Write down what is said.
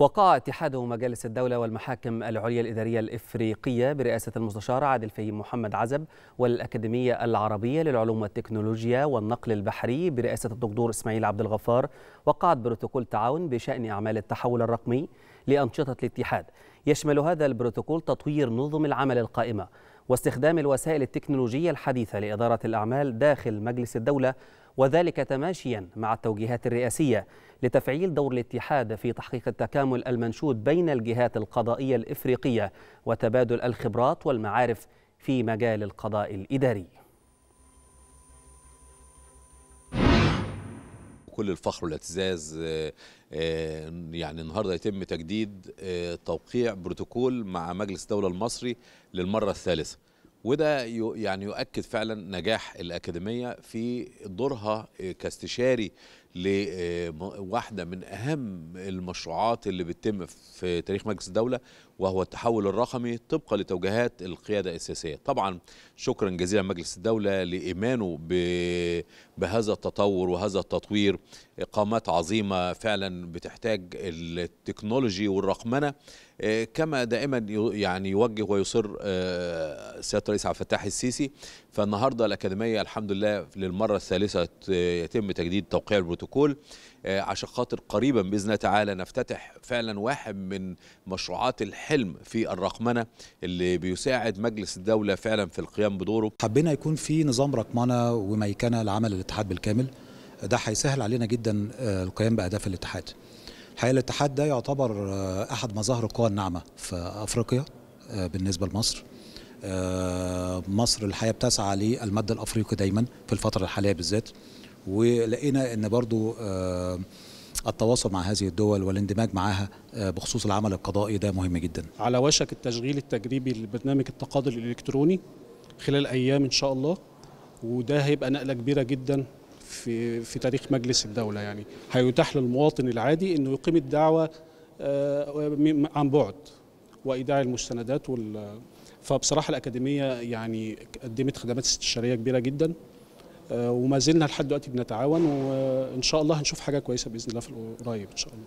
وقع اتحاد مجالس الدولة والمحاكم العليا الإدارية الإفريقية برئاسة المستشار عادل فهيم محمد عزب والأكاديمية العربية للعلوم والتكنولوجيا والنقل البحري برئاسة الدكتور إسماعيل عبد الغفار وقعت بروتوكول تعاون بشأن أعمال التحول الرقمي لأنشطة الاتحاد يشمل هذا البروتوكول تطوير نظم العمل القائمة واستخدام الوسائل التكنولوجية الحديثة لإدارة الأعمال داخل مجلس الدولة وذلك تماشيا مع التوجيهات الرئاسية لتفعيل دور الاتحاد في تحقيق التكامل المنشود بين الجهات القضائية الإفريقية وتبادل الخبرات والمعارف في مجال القضاء الإداري كل الفخر والاعتزاز آه، آه، يعني النهارده يتم تجديد آه، توقيع بروتوكول مع مجلس الدوله المصري للمره الثالثه وده يعني يؤكد فعلا نجاح الاكاديميه في دورها كاستشاري لواحدة آه، من أهم المشروعات اللي بتتم في تاريخ مجلس الدولة وهو التحول الرقمي طبقا لتوجيهات القيادة السياسية طبعا شكرا جزيلا مجلس الدولة لإيمانه بهذا التطور وهذا التطوير إقامات عظيمة فعلا بتحتاج التكنولوجي والرقمنة آه، كما دائما يعني يوجه ويصر آه، سياده الرئيس عبد الفتاح السيسي فالنهارده الاكاديميه الحمد لله للمره الثالثه يتم تجديد توقيع البروتوكول البروتوكول آه، عشان خاطر قريبا باذن الله تعالى نفتتح فعلا واحد من مشروعات الحلم في الرقمنه اللي بيساعد مجلس الدوله فعلا في القيام بدوره. حبينا يكون في نظام رقمنه وميكنه لعمل الاتحاد بالكامل ده هيسهل علينا جدا آه، القيام باهداف الاتحاد. الحقيقه الاتحاد ده يعتبر آه، احد مظاهر القوى الناعمه في افريقيا بالنسبه لمصر. مصر الحقيقه بتسعى للمد الافريقي دايما في الفتره الحاليه بالذات ولقينا ان برضو آه، التواصل مع هذه الدول والاندماج معها آه، بخصوص العمل القضائي ده مهم جدا على وشك التشغيل التجريبي لبرنامج التقاضي الالكتروني خلال ايام ان شاء الله وده هيبقى نقله كبيره جدا في في تاريخ مجلس الدوله يعني هيتاح للمواطن العادي انه يقيم الدعوه آه، عن بعد وايداع المستندات وال فبصراحه الاكاديميه يعني قدمت خدمات استشاريه كبيره جدا آه، وما زلنا لحد دلوقتي بنتعاون وان شاء الله هنشوف حاجه كويسه باذن الله في القريب ان شاء الله